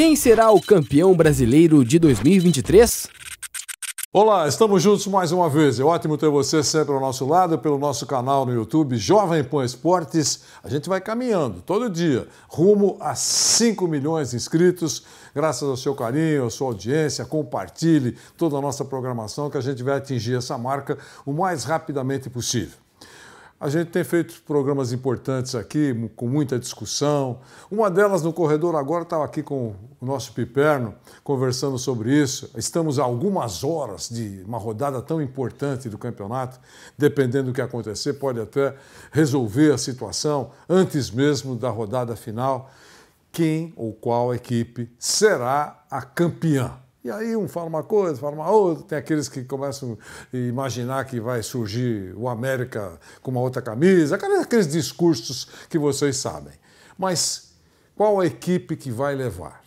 Quem será o campeão brasileiro de 2023? Olá, estamos juntos mais uma vez. É ótimo ter você sempre ao nosso lado pelo nosso canal no YouTube Jovem Pan Esportes. A gente vai caminhando todo dia rumo a 5 milhões de inscritos. Graças ao seu carinho, à sua audiência, compartilhe toda a nossa programação que a gente vai atingir essa marca o mais rapidamente possível. A gente tem feito programas importantes aqui, com muita discussão. Uma delas no corredor agora estava aqui com o nosso Piperno, conversando sobre isso. Estamos a algumas horas de uma rodada tão importante do campeonato. Dependendo do que acontecer, pode até resolver a situação antes mesmo da rodada final. Quem ou qual equipe será a campeã? E aí um fala uma coisa, fala uma outra, tem aqueles que começam a imaginar que vai surgir o América com uma outra camisa, aqueles discursos que vocês sabem. Mas qual a equipe que vai levar?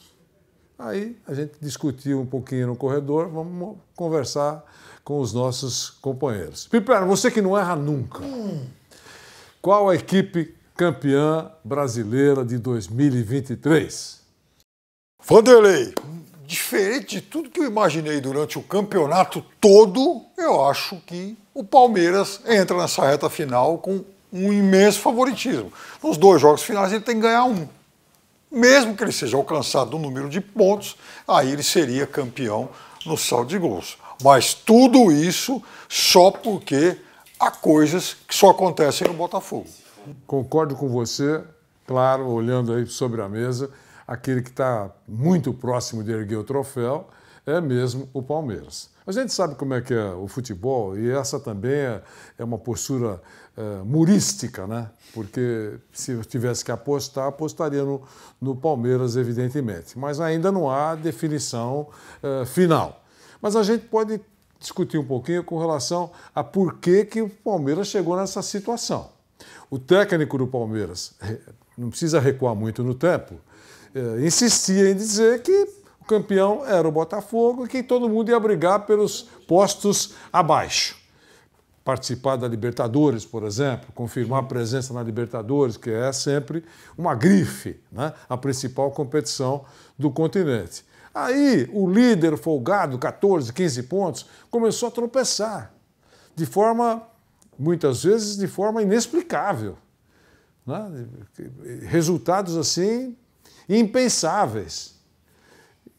Aí a gente discutiu um pouquinho no corredor, vamos conversar com os nossos companheiros. Pipero, você que não erra nunca, qual a equipe campeã brasileira de 2023? Vanderlei! diferente de tudo que eu imaginei durante o campeonato todo, eu acho que o Palmeiras entra nessa reta final com um imenso favoritismo. Nos dois jogos finais ele tem que ganhar um. Mesmo que ele seja alcançado no número de pontos, aí ele seria campeão no saldo de gols. Mas tudo isso só porque há coisas que só acontecem no Botafogo. Concordo com você, claro, olhando aí sobre a mesa aquele que está muito próximo de erguer o troféu é mesmo o Palmeiras. A gente sabe como é que é o futebol e essa também é, é, uma postura é, murística, né? Porque se eu tivesse que apostar, apostaria no, no Palmeiras, evidentemente. Mas ainda não há definição é, final. Mas a gente pode discutir um pouquinho com relação a por que, que o Palmeiras chegou nessa situação. O técnico do Palmeiras, é, não precisa recuar muito no tempo, eh, insistia em dizer que o campeão era o Botafogo e que todo mundo ia brigar pelos postos abaixo. Participar da Libertadores, por exemplo, confirmar a presença na Libertadores, que é sempre uma grife, né? a principal competição do continente. Aí o líder folgado, 14, 15 pontos, começou a tropeçar, de forma, muitas vezes, de forma inexplicável. Né? Resultados assim impensáveis.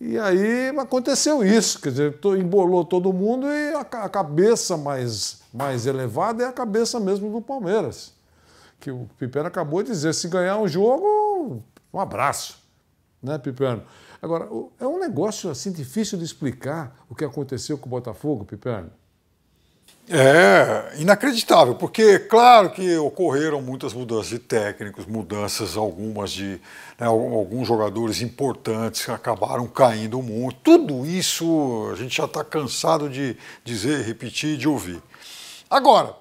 E aí aconteceu isso, quer dizer, embolou todo mundo e a cabeça mais, mais elevada é a cabeça mesmo do Palmeiras. Que o Piperno acabou de dizer, se ganhar um jogo, um abraço, né, Piperno? Agora, é um negócio assim difícil de explicar o que aconteceu com o Botafogo, Piperno. É inacreditável, porque claro que ocorreram muitas mudanças de técnicos, mudanças algumas de né, alguns jogadores importantes que acabaram caindo muito. Tudo isso a gente já está cansado de dizer, repetir, de ouvir. Agora,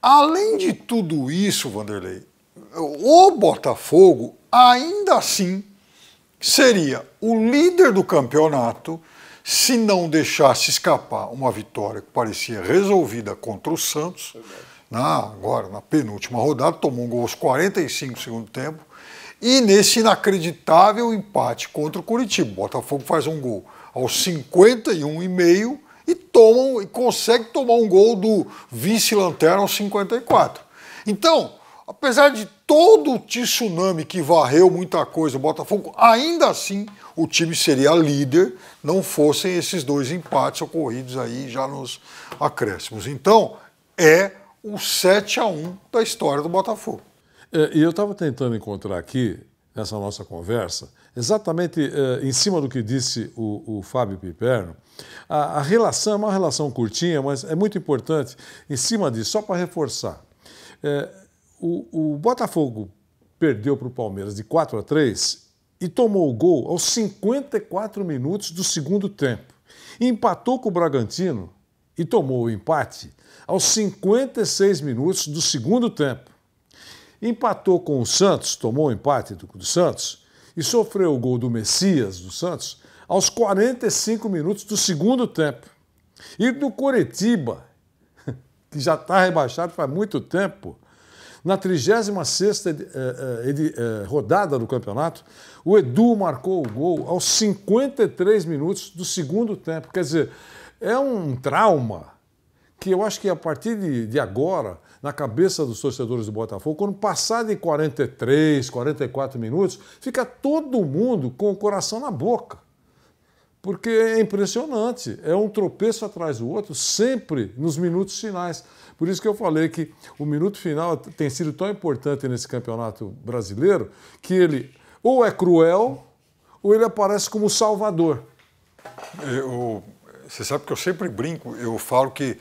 além de tudo isso, Vanderlei, o Botafogo ainda assim seria o líder do campeonato se não deixasse escapar uma vitória que parecia resolvida contra o Santos, na, agora na penúltima rodada, tomou um gol aos 45 do segundo tempo, e nesse inacreditável empate contra o Curitiba. O Botafogo faz um gol aos 51,5 e tomam, e consegue tomar um gol do vice-lanterna aos 54. Então, Apesar de todo o tsunami que varreu muita coisa o Botafogo, ainda assim o time seria líder, não fossem esses dois empates ocorridos aí já nos acréscimos. Então, é o 7 a 1 da história do Botafogo. É, e eu estava tentando encontrar aqui, nessa nossa conversa, exatamente é, em cima do que disse o, o Fábio Piperno, a, a relação é uma relação curtinha, mas é muito importante, em cima disso, só para reforçar. É, o, o Botafogo perdeu para o Palmeiras de 4 a 3 e tomou o gol aos 54 minutos do segundo tempo. Empatou com o Bragantino e tomou o empate aos 56 minutos do segundo tempo. Empatou com o Santos, tomou o empate do, do Santos e sofreu o gol do Messias do Santos aos 45 minutos do segundo tempo. E do Coritiba, que já está rebaixado faz muito tempo, na 36ª eh, eh, eh, rodada do campeonato, o Edu marcou o gol aos 53 minutos do segundo tempo. Quer dizer, é um trauma que eu acho que a partir de, de agora, na cabeça dos torcedores do Botafogo, quando passar de 43, 44 minutos, fica todo mundo com o coração na boca porque é impressionante, é um tropeço atrás do outro, sempre nos minutos finais. Por isso que eu falei que o minuto final tem sido tão importante nesse campeonato brasileiro que ele ou é cruel ou ele aparece como salvador. Eu, você sabe que eu sempre brinco, eu falo que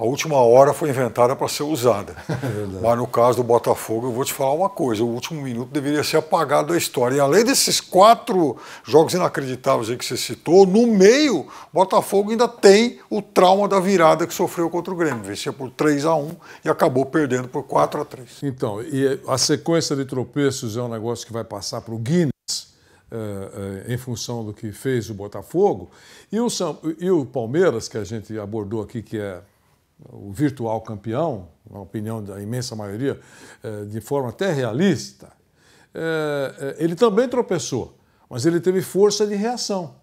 a última hora foi inventada para ser usada. É Mas no caso do Botafogo, eu vou te falar uma coisa: o último minuto deveria ser apagado da história. E além desses quatro jogos inacreditáveis aí que você citou, no meio, o Botafogo ainda tem o trauma da virada que sofreu contra o Grêmio. venceu por 3 a 1 e acabou perdendo por 4 a 3 Então, e a sequência de tropeços é um negócio que vai passar para o Guinness. Eh, eh, em função do que fez o Botafogo e o, São, e o Palmeiras que a gente abordou aqui que é o virtual campeão, na opinião da imensa maioria, eh, de forma até realista, eh, eh, ele também tropeçou, mas ele teve força de reação.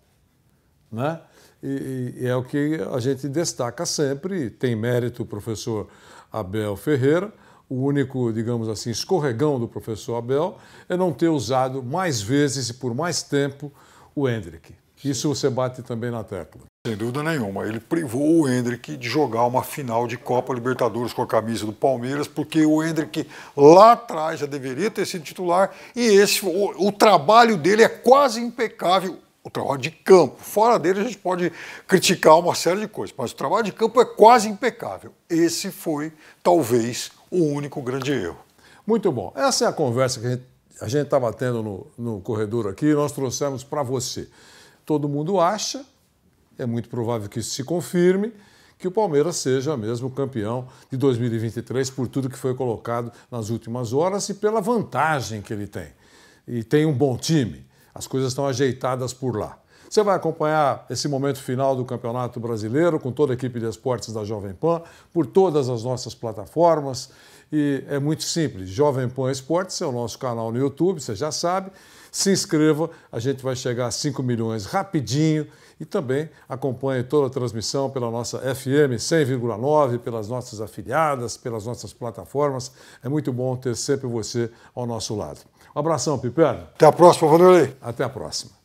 Né? E, é o que a gente destaca sempre, tem mérito o professor Abel Ferreira, o único, digamos assim, escorregão do professor Abel é não ter usado mais vezes e por mais tempo o Hendrick. Isso você bate também na tecla. Sem dúvida nenhuma. Ele privou o Hendrick de jogar uma final de Copa Libertadores com a camisa do Palmeiras, porque o Hendrick lá atrás já deveria ter sido titular e esse o, o trabalho dele é quase impecável. O trabalho de campo. Fora dele, a gente pode criticar uma série de coisas, mas o trabalho de campo é quase impecável. Esse foi, talvez, o único grande erro. Muito bom. Essa é a conversa que a gente estava tendo no, no corredor aqui, nós trouxemos para você. Todo mundo acha, é muito provável que isso se confirme, que o Palmeiras seja mesmo campeão de 2023 por tudo que foi colocado nas últimas horas e pela vantagem que ele tem. E tem um bom time. As coisas estão ajeitadas por lá. Você vai acompanhar esse momento final do Campeonato Brasileiro com toda a equipe de esportes da Jovem Pan, por todas as nossas plataformas. E é muito simples. Jovem Pan Esportes é o nosso canal no YouTube, você já sabe. Se inscreva, a gente vai chegar a 5 milhões rapidinho. E também acompanhe toda a transmissão pela nossa FM 100,9, pelas nossas afiliadas, pelas nossas plataformas. É muito bom ter sempre você ao nosso lado. Um abração, Piperno. Até a próxima, Vanderlei. Até a próxima.